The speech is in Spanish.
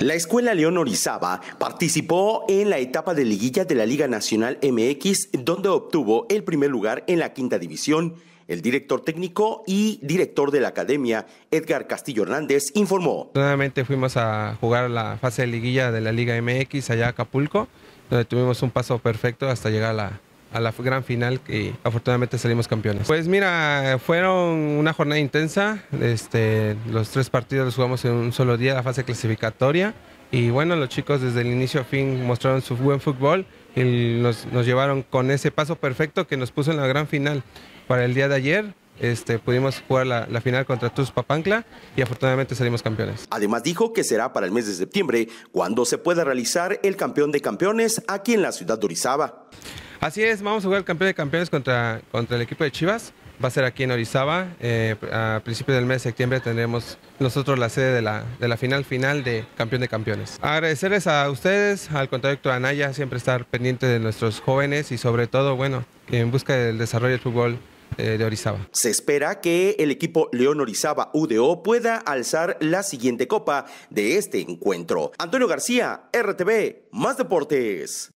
La Escuela León Orizaba participó en la etapa de liguilla de la Liga Nacional MX, donde obtuvo el primer lugar en la quinta división. El director técnico y director de la academia, Edgar Castillo Hernández, informó. Nuevamente fuimos a jugar la fase de liguilla de la Liga MX allá a Acapulco, donde tuvimos un paso perfecto hasta llegar a la, a la gran final y afortunadamente salimos campeones. Pues mira, fueron una jornada intensa, este, los tres partidos los jugamos en un solo día, la fase clasificatoria y bueno, los chicos desde el inicio a fin mostraron su buen fútbol y nos, llevaron con ese paso perfecto que nos puso en la gran final para el día de ayer. Este, pudimos jugar la, final contra Tus Papancla y afortunadamente salimos campeones. Además dijo que será para el mes de septiembre cuando se pueda realizar el campeón de campeones aquí en la ciudad de Orizaba. Así es, vamos a jugar el campeón de campeones contra, contra el equipo de Chivas. Va a ser aquí en Orizaba. Eh, a principios del mes de septiembre tendremos nosotros la sede de la, de la final final de Campeón de Campeones. Agradecerles a ustedes, al contrato Anaya, siempre estar pendiente de nuestros jóvenes y sobre todo, bueno, en busca del desarrollo del fútbol eh, de Orizaba. Se espera que el equipo León Orizaba UDO pueda alzar la siguiente copa de este encuentro. Antonio García, RTV, Más Deportes.